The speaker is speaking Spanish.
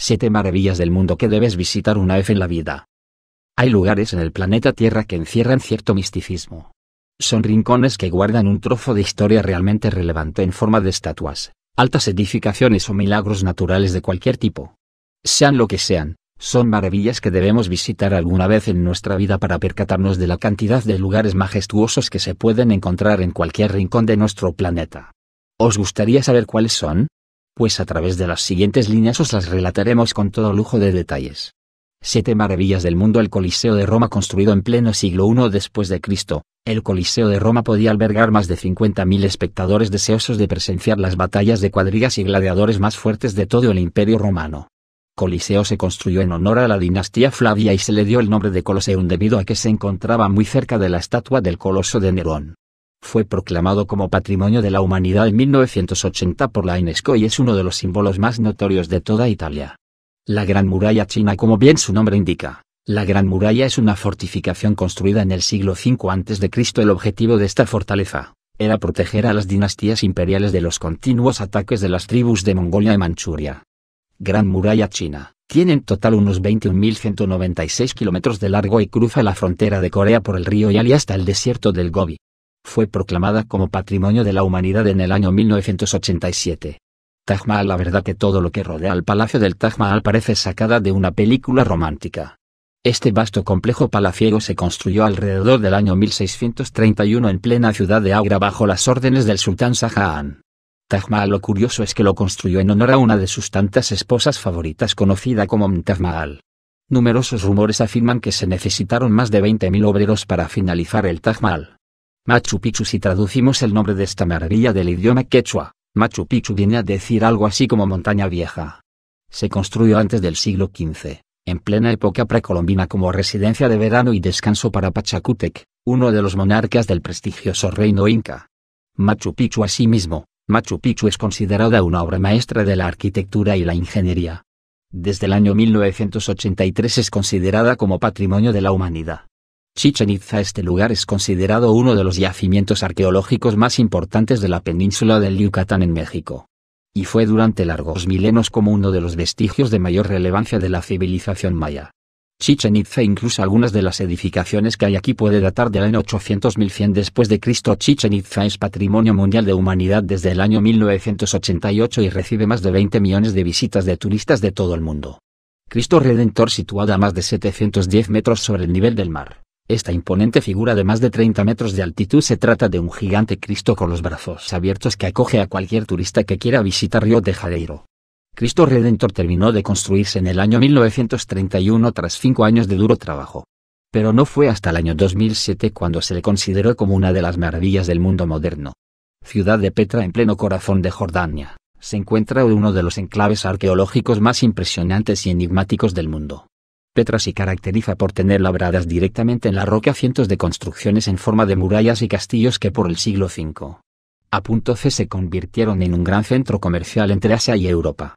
Siete maravillas del mundo que debes visitar una vez en la vida. Hay lugares en el planeta Tierra que encierran cierto misticismo. Son rincones que guardan un trozo de historia realmente relevante en forma de estatuas, altas edificaciones o milagros naturales de cualquier tipo. Sean lo que sean, son maravillas que debemos visitar alguna vez en nuestra vida para percatarnos de la cantidad de lugares majestuosos que se pueden encontrar en cualquier rincón de nuestro planeta. ¿Os gustaría saber cuáles son? pues a través de las siguientes líneas os las relataremos con todo lujo de detalles. Siete maravillas del mundo El Coliseo de Roma construido en pleno siglo I después de Cristo, el Coliseo de Roma podía albergar más de 50.000 espectadores deseosos de presenciar las batallas de cuadrigas y gladiadores más fuertes de todo el imperio romano. Coliseo se construyó en honor a la dinastía Flavia y se le dio el nombre de Coloseum debido a que se encontraba muy cerca de la estatua del Coloso de Nerón. Fue proclamado como Patrimonio de la Humanidad en 1980 por la UNESCO y es uno de los símbolos más notorios de toda Italia. La Gran Muralla China como bien su nombre indica, la Gran Muralla es una fortificación construida en el siglo V a.C. El objetivo de esta fortaleza era proteger a las dinastías imperiales de los continuos ataques de las tribus de Mongolia y Manchuria. Gran Muralla China, tiene en total unos 21.196 kilómetros de largo y cruza la frontera de Corea por el río Yali hasta el desierto del Gobi fue proclamada como Patrimonio de la Humanidad en el año 1987. Taj Mahal La verdad que todo lo que rodea al palacio del Taj Mahal parece sacada de una película romántica. Este vasto complejo palaciego se construyó alrededor del año 1631 en plena ciudad de Agra bajo las órdenes del sultán Jahan. Taj Mahal lo curioso es que lo construyó en honor a una de sus tantas esposas favoritas conocida como Mtaj Mahal. Numerosos rumores afirman que se necesitaron más de 20.000 obreros para finalizar el Taj Mahal. Machu Picchu Si traducimos el nombre de esta maravilla del idioma quechua, Machu Picchu viene a decir algo así como montaña vieja. Se construyó antes del siglo XV, en plena época precolombina como residencia de verano y descanso para Pachacútec, uno de los monarcas del prestigioso reino inca. Machu Picchu asimismo, Machu Picchu es considerada una obra maestra de la arquitectura y la ingeniería. Desde el año 1983 es considerada como Patrimonio de la Humanidad. Chichen Itza Este lugar es considerado uno de los yacimientos arqueológicos más importantes de la península del Yucatán en México. Y fue durante largos milenios como uno de los vestigios de mayor relevancia de la civilización maya. Chichen Itza incluso algunas de las edificaciones que hay aquí puede datar del año 800.100 después de Cristo. Chichen Itza es Patrimonio Mundial de Humanidad desde el año 1988 y recibe más de 20 millones de visitas de turistas de todo el mundo. Cristo Redentor situada a más de 710 metros sobre el nivel del mar. Esta imponente figura de más de 30 metros de altitud se trata de un gigante Cristo con los brazos abiertos que acoge a cualquier turista que quiera visitar Río de Janeiro. Cristo Redentor terminó de construirse en el año 1931 tras cinco años de duro trabajo. Pero no fue hasta el año 2007 cuando se le consideró como una de las maravillas del mundo moderno. Ciudad de Petra en pleno corazón de Jordania, se encuentra uno de los enclaves arqueológicos más impresionantes y enigmáticos del mundo Petra se caracteriza por tener labradas directamente en la roca cientos de construcciones en forma de murallas y castillos que por el siglo V a. C se convirtieron en un gran centro comercial entre Asia y Europa.